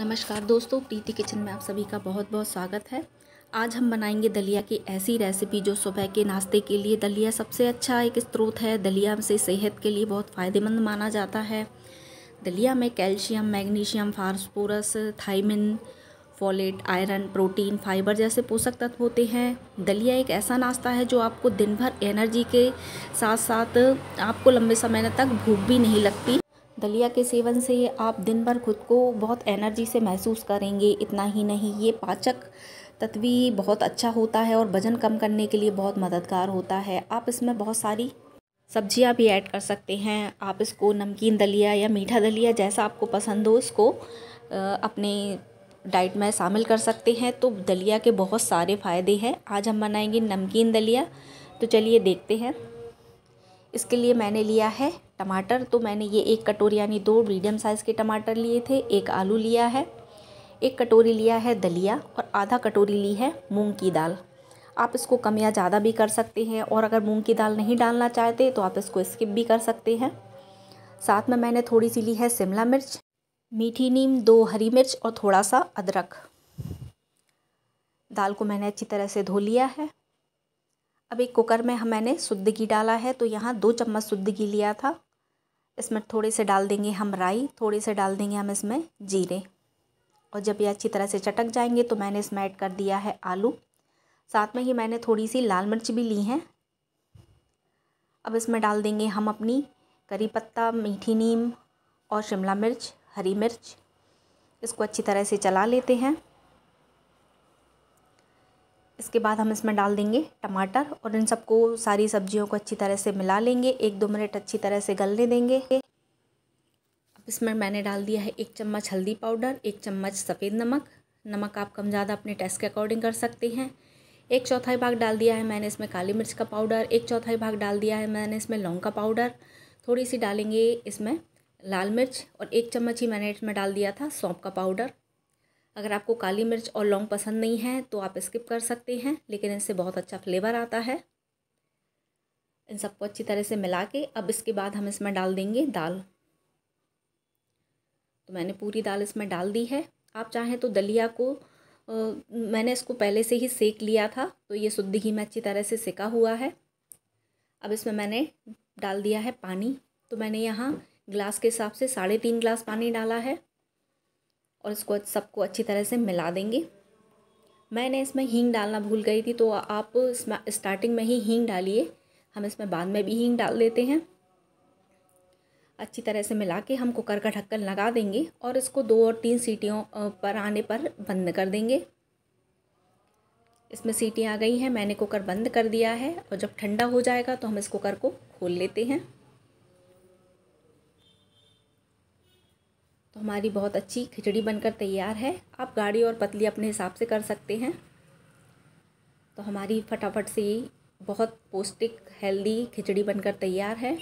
नमस्कार दोस्तों प्रीति किचन में आप सभी का बहुत बहुत स्वागत है आज हम बनाएंगे दलिया की ऐसी रेसिपी जो सुबह के नाश्ते के लिए दलिया सबसे अच्छा एक स्रोत है दलिया से सेहत के लिए बहुत फ़ायदेमंद माना जाता है दलिया में calcium magnesium phosphorus thiamine folate iron protein fibre जैसे पोषक तत्व होते हैं दलिया एक ऐसा नाश्ता है जो आपको दिन भर एनर्जी के साथ साथ आपको लंबे समय तक भूख भी नहीं लगती दलिया के सेवन से आप दिन भर खुद को बहुत एनर्जी से महसूस करेंगे इतना ही नहीं ये पाचक तत्वी बहुत अच्छा होता है और वज़न कम करने के लिए बहुत मददगार होता है आप इसमें बहुत सारी सब्जियां भी ऐड कर सकते हैं आप इसको नमकीन दलिया या मीठा दलिया जैसा आपको पसंद हो इसको अपने डाइट में शामिल कर सकते हैं तो दलिया के बहुत सारे फ़ायदे हैं आज हम बनाएंगे नमकीन दलिया तो चलिए देखते हैं इसके लिए मैंने लिया है टमाटर तो मैंने ये एक कटोरी यानी दो मीडियम साइज़ के टमाटर लिए थे एक आलू लिया है एक कटोरी लिया है दलिया और आधा कटोरी ली है मूंग की दाल आप इसको कम या ज़्यादा भी कर सकते हैं और अगर मूंग की दाल नहीं डालना चाहते तो आप इसको स्किप भी कर सकते हैं साथ में मैंने थोड़ी सी ली है शिमला मिर्च मीठी नीम दो हरी मिर्च और थोड़ा सा अदरक दाल को मैंने अच्छी तरह से धो लिया है अब एक कुकर में मैंने शुद्ध घी डाला है तो यहाँ दो चम्मच शुद्ध घी लिया था इसमें थोड़े से डाल देंगे हम राई थोड़े से डाल देंगे हम इसमें जीरे और जब ये अच्छी तरह से चटक जाएंगे तो मैंने इसमें ऐड कर दिया है आलू साथ में ही मैंने थोड़ी सी लाल मिर्च भी ली है अब इसमें डाल देंगे हम अपनी करी पत्ता मीठी नीम और शिमला मिर्च हरी मिर्च इसको अच्छी तरह से चला लेते हैं इसके बाद हम इसमें डाल देंगे टमाटर और इन सबको सारी सब्जियों को अच्छी तरह से मिला लेंगे एक दो मिनट अच्छी तरह से गलने देंगे अब इसमें मैंने डाल दिया है एक चम्मच हल्दी पाउडर एक चम्मच सफ़ेद नमक नमक आप कम ज़्यादा अपने टेस्ट के अकॉर्डिंग कर सकते हैं एक चौथाई भाग डाल दिया है मैंने इसमें काली मिर्च का पाउडर एक चौथाई भाग डाल दिया है मैंने इसमें लौंग का पाउडर थोड़ी सी डालेंगे इसमें लाल मिर्च और एक चम्मच ही मैंने इसमें डाल दिया था सौंप का पाउडर अगर आपको काली मिर्च और लौंग पसंद नहीं है तो आप स्किप कर सकते हैं लेकिन इससे बहुत अच्छा फ्लेवर आता है इन सबको अच्छी तरह से मिला के अब इसके बाद हम इसमें डाल देंगे दाल तो मैंने पूरी दाल इसमें डाल दी है आप चाहें तो दलिया को आ, मैंने इसको पहले से ही सेक लिया था तो ये शुद्ध घी में अच्छी तरह से सेका हुआ है अब इसमें मैंने डाल दिया है पानी तो मैंने यहाँ गिलास के हिसाब से साढ़े तीन गिलास पानी डाला है और इसको सबको अच्छी तरह से मिला देंगे मैंने इसमें हींग डालना भूल गई थी तो आप स्टार्टिंग में ही हींग डालिए हम इसमें बाद में भी हींग डाल देते हैं अच्छी तरह से मिला के हम कुकर का ढक्कन लगा देंगे और इसको दो और तीन सीटियों पर आने पर बंद कर देंगे इसमें सीटियाँ आ गई हैं मैंने कुकर बंद कर दिया है और जब ठंडा हो जाएगा तो हम इस कुकर को खोल लेते हैं हमारी बहुत अच्छी खिचड़ी बनकर तैयार है आप गाढ़ी और पतली अपने हिसाब से कर सकते हैं तो हमारी फटाफट से बहुत पौष्टिक हेल्दी खिचड़ी बनकर तैयार है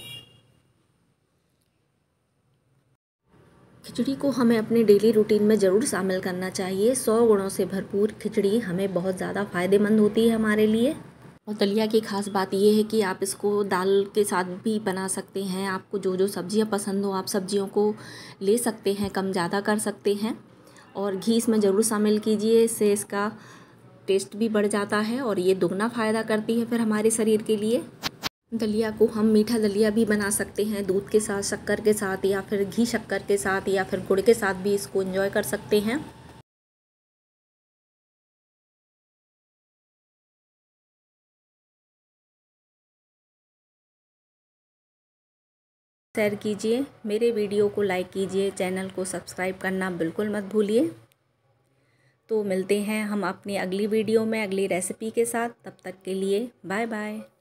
खिचड़ी को हमें अपने डेली रूटीन में ज़रूर शामिल करना चाहिए सौ गुणों से भरपूर खिचड़ी हमें बहुत ज़्यादा फ़ायदेमंद होती है हमारे लिए और दलिया की ख़ास बात ये है कि आप इसको दाल के साथ भी बना सकते हैं आपको जो जो सब्ज़ियाँ पसंद हो आप सब्ज़ियों को ले सकते हैं कम ज़्यादा कर सकते हैं और घी इसमें ज़रूर शामिल कीजिए इससे इसका टेस्ट भी बढ़ जाता है और ये दोगुना फ़ायदा करती है फिर हमारे शरीर के लिए दलिया को हम मीठा दलिया भी बना सकते हैं दूध के साथ शक्कर के साथ या फिर घी शक्कर के साथ या फिर गुड़ के साथ भी इसको इंजॉय कर सकते हैं शेयर कीजिए मेरे वीडियो को लाइक कीजिए चैनल को सब्सक्राइब करना बिल्कुल मत भूलिए तो मिलते हैं हम अपनी अगली वीडियो में अगली रेसिपी के साथ तब तक के लिए बाय बाय